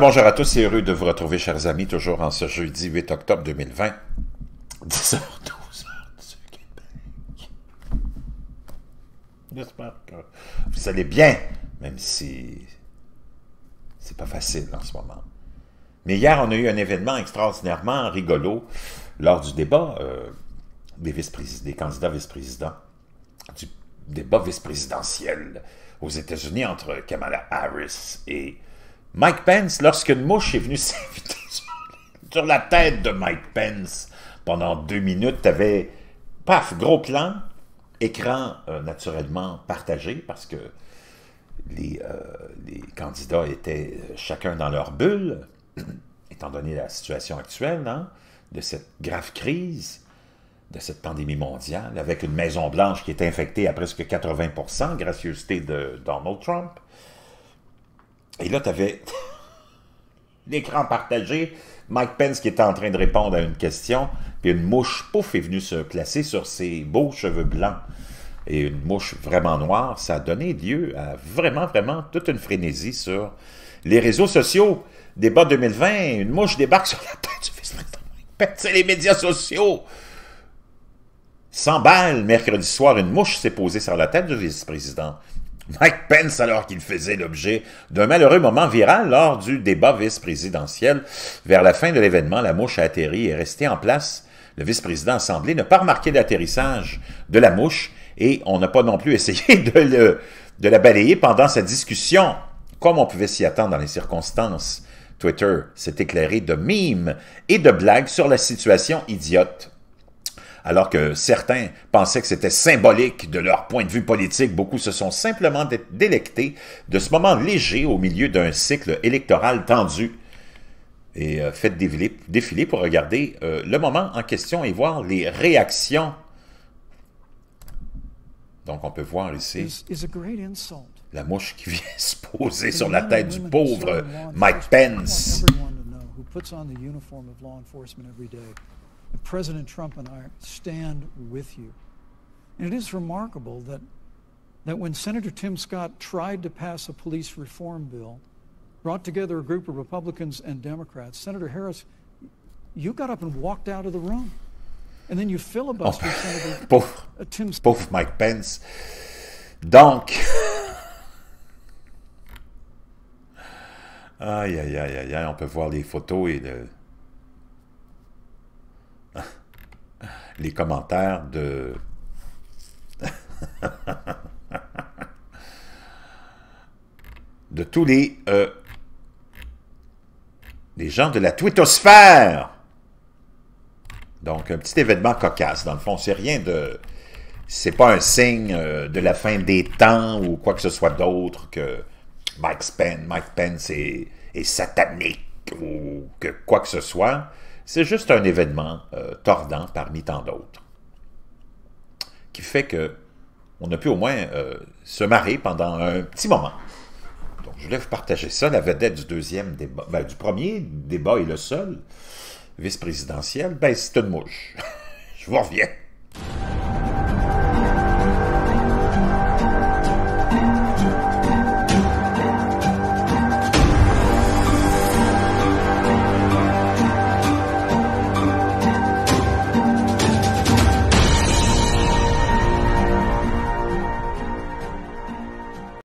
bonjour à tous et heureux de vous retrouver, chers amis, toujours en ce jeudi 8 octobre 2020, 10h12 du Québec. J'espère que vous allez bien, même si c'est pas facile en ce moment. Mais hier, on a eu un événement extraordinairement rigolo lors du débat euh, des, vice des candidats vice-présidents, du débat vice-présidentiel aux États-Unis entre Kamala Harris et Mike Pence, lorsqu'une mouche est venue s'inviter sur la tête de Mike Pence pendant deux minutes, tu avais, paf, gros plan, écran euh, naturellement partagé parce que les, euh, candidats étaient euh, chacun dans leur bulle, étant donné la situation actuelle hein, de cette grave crise, de cette pandémie mondiale, avec une Maison-Blanche qui est infectée à presque 80 gracieuseté de Donald Trump. Et là, tu avais l'écran partagé, Mike Pence qui était en train de répondre à une question, puis une mouche, pouf, est venue se placer sur ses beaux cheveux blancs. Et une mouche vraiment noire, ça a donné lieu à vraiment, vraiment toute une frénésie sur les réseaux sociaux. Débat 2020, une mouche débarque sur la tête du vice-président Mike les médias sociaux. 100 balles, mercredi soir, une mouche s'est posée sur la tête du vice-président. Mike Pence, alors qu'il faisait l'objet d'un malheureux moment viral lors du débat vice-présidentiel, vers la fin de l'événement, la mouche a atterri et est restée en place. Le vice-président semblé n'a pas remarqué l'atterrissage de la mouche et on n'a pas non plus essayé de, le, de la balayer pendant sa discussion. Comme on pouvait s'y attendre dans les circonstances, Twitter s'est éclairé de mimes et de blagues sur la situation idiote alors que certains pensaient que c'était symbolique de leur point de vue politique. Beaucoup se sont simplement délectés de ce moment léger au milieu d'un cycle électoral tendu. Et euh, faites défiler, pour regarder euh, le moment en question et voir les réactions. Donc on peut voir ici la mouche qui vient se poser sur la tête du pauvre Mike Pence. President Trump and I stand with you. And it is remarkable that, that when Senator Tim Scott tried to pass a police reform bill, brought together a group of Republicans and Democrats, Senator Harris, you got up and walked out of the room. And then you filibustered oh, Senator both, uh, Tim Scott. Both Mike Pence. Donk. Aïe, aïe, aïe, aïe, on peut voir les photos et le, les commentaires de... de tous euh, les... gens de la twittosphère. Donc, un petit événement cocasse. Dans le fond, c'est rien de... C'est pas un signe euh, de la fin des temps ou quoi que ce soit d'autre que Mike Pence. Mike Pence est, est satanique ou que quoi que ce soit, c'est juste un événement euh, tordant parmi tant d'autres qui fait que on a pu au moins euh, se marrer pendant un petit moment. Donc, je voulais vous partager ça, la vedette du deuxième débat, ben, du premier débat et le seul vice-présidentiel, ben, c'est une mouche. je vous reviens.